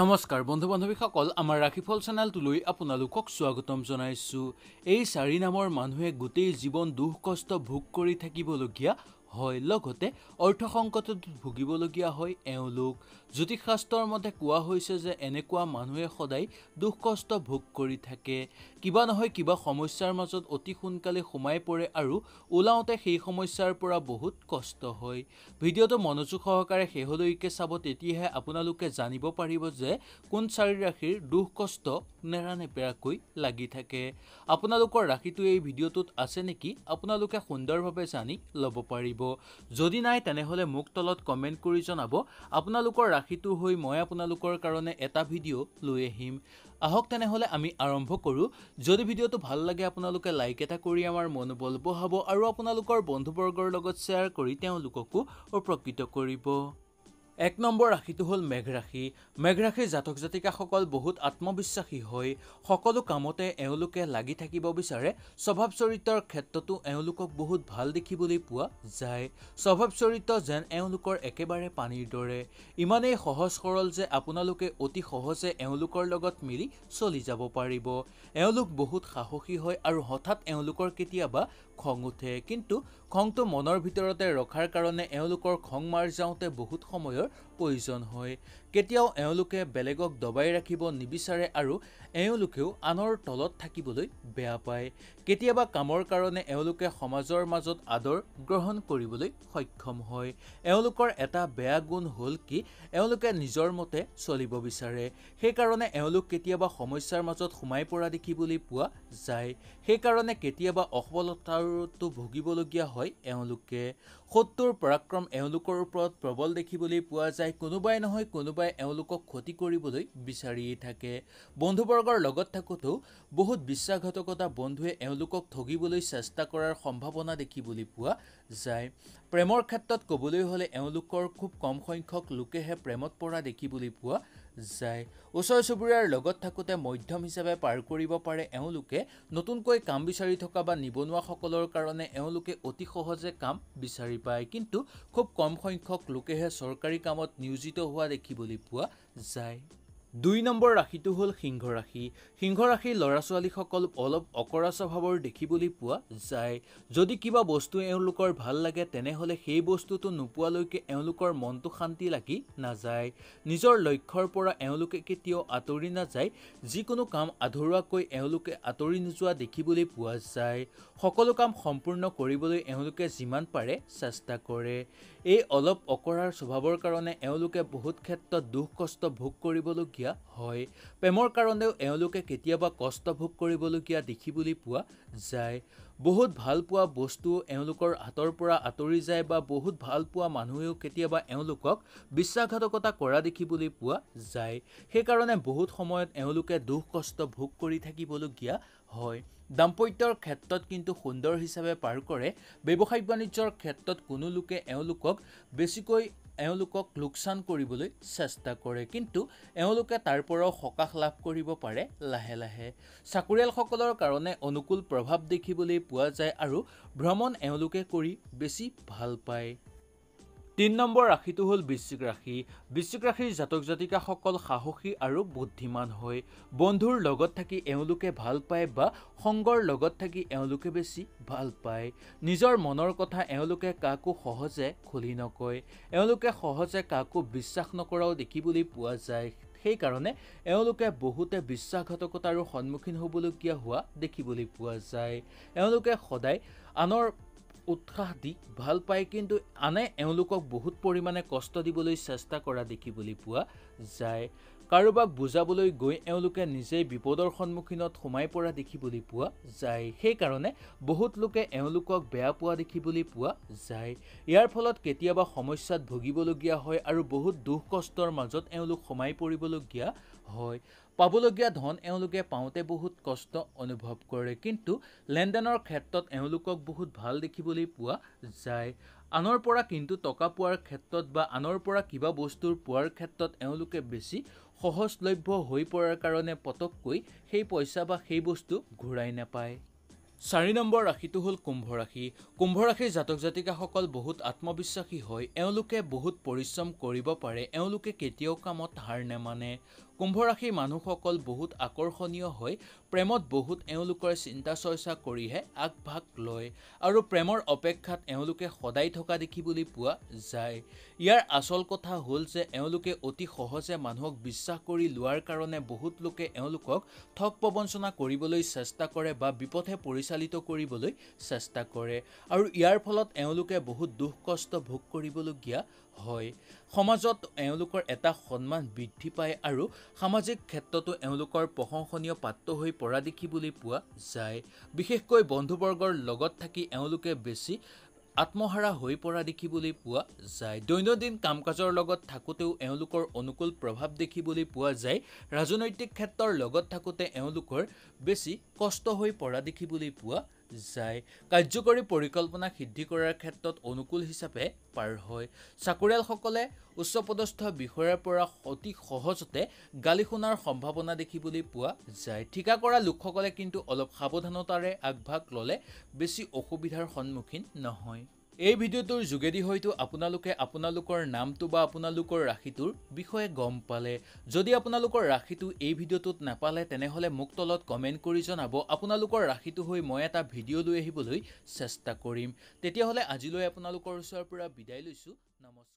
নমস্কাৰ বন্ধু বান্ধৱীসকল আমাৰ ৰাশিফল চেনেলটোলৈ আপোনালোকক স্বাগতম জনাইছোঁ এই চাৰি নামৰ মানুহে গোটেই জীৱন দুখ কষ্ট ভোগ কৰি থাকিবলগীয়া হয় লগতে অৰ্থ সংকটত ভুগিবলগীয়া হয় এওঁলোক জ্যোতিষশাস্ত্ৰৰ মতে কোৱা হৈছে যে এনেকুৱা মানুহে সদায় দুখ কষ্ট ভোগ কৰি থাকে কিবা নহয় কিবা সমস্যাৰ মাজত অতি সোনকালে সোমাই পৰে আৰু ওলাওঁতে সেই সমস্যাৰ পৰা বহুত কষ্ট হয় ভিডিঅ'টো মনোযোগ সহকাৰে শেহলৈকে চাব তেতিয়াহে আপোনালোকে জানিব পাৰিব যে কোন চাৰি ৰাশিৰ দুখ কষ্ট নেৰানেপেৰাকৈ লাগি থাকে আপোনালোকৰ ৰাশিটো এই ভিডিঅ'টোত আছে নেকি আপোনালোকে সুন্দৰভাৱে জানি ল'ব পাৰিব যদি নাই তেনেহ'লে মোক তলত কমেণ্ট কৰি জনাব আপোনালোকৰ ৰাশিটো হৈ মই আপোনালোকৰ কাৰণে এটা ভিডিঅ' লৈ আহিম আহক তেনেহ'লে আমি আৰম্ভ কৰোঁ যদি ভিডিঅ'টো ভাল লাগে আপোনালোকে লাইক এটা কৰি আমাৰ মনোবল বহাব আৰু আপোনালোকৰ বন্ধুবৰ্গৰ লগত শ্বেয়াৰ কৰি তেওঁলোককো উপকৃত কৰিব এক নম্বৰ ৰাশিটো হ'ল মেঘৰাশি মেঘৰাশিৰ জাতক জাতিকাসকল বহুত আত্মবিশ্বাসী হৈ সকলো কামতে এওঁলোকে লাগি থাকিব বিচাৰে স্বভাৱ চৰিত্ৰৰ ক্ষেত্ৰতো এওঁলোকক বহুত ভাল দেখিবলৈ পোৱা যায় স্বভাৱ চৰিত্ৰ যেন এওঁলোকৰ একেবাৰে পানীৰ দৰে ইমানেই সহজ সৰল যে আপোনালোকে অতি সহজে এওঁলোকৰ লগত মিলি চলি যাব পাৰিব এওঁলোক বহুত সাহসী হয় আৰু হঠাৎ এওঁলোকৰ কেতিয়াবা খং উঠে কিন্তু খংটো মনৰ ভিতৰতে ৰখাৰ কাৰণে এওঁলোকৰ খং মাৰ যাওঁতে বহুত সময়ৰ প্ৰয়োজন হয় কেতিয়াও এওঁলোকে বেলেগক দবাই ৰাখিব নিবিচাৰে আৰু এওঁলোকেও আনৰ তলত থাকিবলৈ বেয়া পায় কেতিয়াবা কামৰ কাৰণে এওঁলোকে সমাজৰ মাজত আদৰ গ্ৰহণ কৰিবলৈ সক্ষম হয় এওঁলোকৰ এটা বেয়া গুণ হ'ল কি এওঁলোকে নিজৰ মতে চলিব বিচাৰে সেইকাৰণে এওঁলোক কেতিয়াবা সমস্যাৰ মাজত সোমাই পৰা দেখিবলৈ পোৱা যায় সেইকাৰণে কেতিয়াবা অসফলতাৰতো ভুগিবলগীয়া হয় এওঁলোকে শত্ৰুৰ পৰাক্ৰম এওঁলোকৰ ওপৰত প্ৰবল দেখিবলৈ পোৱা যায় কোনোবাই নহয় কোনোবাই কোনোবাই এওঁলোকক ক্ষতি কৰিবলৈ বিচাৰিয়েই থাকে বন্ধুবৰ্গৰ লগত থাকোঁতেও বহুত বিশ্বাসঘাতকতা বন্ধুৱে এওঁলোকক ঠগিবলৈ চেষ্টা কৰাৰ সম্ভাৱনা দেখিবলৈ পোৱা যায় প্ৰেমৰ ক্ষেত্ৰত ক'বলৈ হ'লে এওঁলোকৰ খুব কম সংখ্যক লোকেহে প্ৰেমত পৰা দেখিবলৈ পোৱা যায় ওচৰ চুবুৰীয়াৰ লগত থাকোঁতে মধ্যম হিচাপে পাৰ কৰিব পাৰে এওঁলোকে নতুনকৈ কাম বিচাৰি থকা বা নিবনুৱাসকলৰ কাৰণে এওঁলোকে অতি সহজে কাম বিচাৰি পায় কিন্তু খুব কম সংখ্যক লোকেহে চৰকাৰী কামত নিয়োজিত হোৱা দেখিবলৈ পোৱা যায় দুই নম্বৰ ৰাশিটো হ'ল সিংহ ৰাশি সিংহ ৰাশিৰ ল'ৰা ছোৱালীসকল অলপ অকৰা স্বভাৱৰ দেখিবলৈ পোৱা যায় যদি কিবা বস্তু এওঁলোকৰ ভাল লাগে তেনেহ'লে সেই বস্তুটো নোপোৱালৈকে এওঁলোকৰ মনটো শান্তি লাগি নাযায় নিজৰ লক্ষ্যৰ পৰা এওঁলোকে কেতিয়াও আঁতৰি নাযায় যিকোনো কাম আধৰুৱাকৈ এওঁলোকে আঁতৰি নোযোৱা দেখিবলৈ পোৱা যায় সকলো কাম সম্পূৰ্ণ কৰিবলৈ এওঁলোকে যিমান পাৰে চেষ্টা কৰে এই অলপ অকৰাৰ স্বভাৱৰ কাৰণে এওঁলোকে বহুত ক্ষেত্ৰত দুখ কষ্ট ভোগ কৰিবলগীয়া কৰিবলগীয়া হয় প্ৰেমৰ কাৰণেও এওঁলোকে কেতিয়াবা কষ্ট ভোগ কৰিবলগীয়া দেখিবলৈ পোৱা যায় বহুত ভাল পোৱা বস্তু এওঁলোকৰ হাতৰ পৰা আঁতৰি যায় বা বহুত ভাল পোৱা মানুহেও কেতিয়াবা এওঁলোকক বিশ্বাসঘাতকতা কৰা দেখিবলৈ পোৱা যায় সেইকাৰণে বহুত সময়ত এওঁলোকে দুখ কষ্ট ভোগ কৰি থাকিবলগীয়া হয় দাম্পত্যৰ ক্ষেত্ৰত কিন্তু সুন্দৰ হিচাপে পাৰ কৰে ব্যৱসায়িক বাণিজ্যৰ ক্ষেত্ৰত কোনো লোকে এওঁলোকক বেছিকৈ এওঁলোকক লোকচান কৰিবলৈ চেষ্টা কৰে কিন্তু এওঁলোকে তাৰ পৰাও সকাহ লাভ কৰিব পাৰে লাহে লাহে চাকৰিয়ালসকলৰ কাৰণে অনুকূল প্ৰভাৱ দেখিবলৈ পোৱা যায় আৰু ভ্ৰমণ এওঁলোকে কৰি বেছি ভাল পায় তিনি নম্বৰ ৰাশিটো হ'ল বৃশ্চিক ৰাশি বৃশ্চিক ৰাশিৰ জাতক জাতিকাসকল সাহসী আৰু বুদ্ধিমান হয় বন্ধুৰ লগত থাকি এওঁলোকে ভাল পায় বা সংগৰ লগত থাকি এওঁলোকে বেছি ভাল পায় নিজৰ মনৰ কথা এওঁলোকে কাকো সহজে খুলি নকয় এওঁলোকে সহজে কাকো বিশ্বাস নকৰাও দেখিবলৈ পোৱা যায় সেইকাৰণে এওঁলোকে বহুতে বিশ্বাসঘাতকতাৰো সন্মুখীন হ'বলগীয়া হোৱা দেখিবলৈ পোৱা যায় এওঁলোকে সদায় আনৰ উৎসাহ দি ভাল পায় কিন্তু আনে এওঁলোকক বহুত পৰিমাণে কষ্ট দিবলৈ চেষ্টা কৰা দেখিবলৈ পোৱা যায় কাৰোবাক বুজাবলৈ গৈ এওঁলোকে নিজেই বিপদৰ সন্মুখীনত সোমাই পৰা দেখিবলৈ পোৱা যায় সেইকাৰণে বহুত লোকে এওঁলোকক বেয়া পোৱা দেখিবলৈ পোৱা যায় ইয়াৰ ফলত কেতিয়াবা সমস্যাত ভুগিবলগীয়া হয় আৰু বহুত দুখ কষ্টৰ মাজত এওঁলোক সোমাই পৰিবলগীয়া হয় পাবলগীয়া ধন এওঁলোকে পাওঁতে বহুত কষ্ট অনুভৱ কৰে কিন্তু লেনদেনৰ ক্ষেত্ৰত এওঁলোকক বহুত ভাল দেখিবলৈ পোৱা যায় আনৰ পৰা কিন্তু টকা পোৱাৰ ক্ষেত্ৰত বা আনৰ পৰা কিবা বস্তুৰ পোৱাৰ ক্ষেত্ৰত এওঁলোকে বেছি সহজলভ্য হৈ পৰাৰ কাৰণে পটককৈ সেই পইচা বা সেই বস্তু ঘূৰাই নাপায় চাৰি নম্বৰ ৰাশিটো হ'ল কুম্ভ ৰাশি কুম্ভ ৰাশিৰ জাতক জাতিকাসকল বহুত আত্মবিশ্বাসী হয় এওঁলোকে বহুত পৰিশ্ৰম কৰিব পাৰে এওঁলোকে কেতিয়াও কামত হাৰ নেমানে কুম্ভ ৰাশিৰ মানুহসকল বহুত আকৰ্ষণীয় হৈ প্ৰেমত বহুত এওঁলোকৰ চিন্তা চৰ্চা কৰিহে আগভাগ লয় আৰু প্ৰেমৰ অপেক্ষাত এওঁলোকে সদায় থকা দেখি বুলি পোৱা যায় ইয়াৰ আচল কথা হ'ল যে এওঁলোকে অতি সহজে মানুহক বিশ্বাস কৰি লোৱাৰ কাৰণে বহুত লোকে এওঁলোকক ঠগ প্ৰবঞ্চনা কৰিবলৈ চেষ্টা কৰে বা বিপথে পৰিচালিত কৰিবলৈ চেষ্টা কৰে আৰু ইয়াৰ ফলত এওঁলোকে বহুত দুখ কষ্ট ভোগ কৰিবলগীয়া হয় সমাজত এওঁলোকৰ এটা সন্মান বৃদ্ধি পায় আৰু সামাজিক ক্ষেত্ৰতো এওঁলোকৰ প্ৰশংসনীয় পাত্ৰ হৈ পৰা দেখিবলৈ পোৱা যায় বিশেষকৈ বন্ধুবৰ্গৰ লগত থাকি এওঁলোকে বেছি আত্মহাৰা হৈ পৰা দেখিবলৈ পোৱা যায় দৈনন্দিন কাম কাজৰ লগত থাকোঁতেও এওঁলোকৰ অনুকূল প্ৰভাৱ দেখিবলৈ পোৱা যায় ৰাজনৈতিক ক্ষেত্ৰৰ লগত থাকোঁতে এওঁলোকৰ বেছি কষ্ট হৈ পৰা দেখিবলৈ পোৱা যায় কাৰ্যকৰী পৰিকল্পনা সিদ্ধি কৰাৰ ক্ষেত্ৰত অনুকূল হিচাপে পাৰ হয় চাকৰিয়ালসকলে উচ্চপদস্থ বিষয়াৰ পৰা অতি সহজতে গালি শুনাৰ সম্ভাৱনা দেখিবলৈ পোৱা যায় ঠিকা কৰা লোকসকলে কিন্তু অলপ সাৱধানতাৰে আগভাগ ল'লে বেছি অসুবিধাৰ সন্মুখীন নহয় এই ভিডিঅ'টোৰ যোগেদি হয়তো আপোনালোকে আপোনালোকৰ নামটো বা আপোনালোকৰ ৰাশিটোৰ বিষয়ে গম পালে যদি আপোনালোকৰ ৰাশিটো এই ভিডিঅ'টোত নাপালে তেনেহ'লে মোক তলত কমেণ্ট কৰি জনাব আপোনালোকৰ ৰাশিটো হৈ মই এটা ভিডিঅ' লৈ আহিবলৈ চেষ্টা কৰিম তেতিয়াহ'লে আজিলৈ আপোনালোকৰ ওচৰৰ পৰা বিদায় লৈছোঁ নমস্কাৰ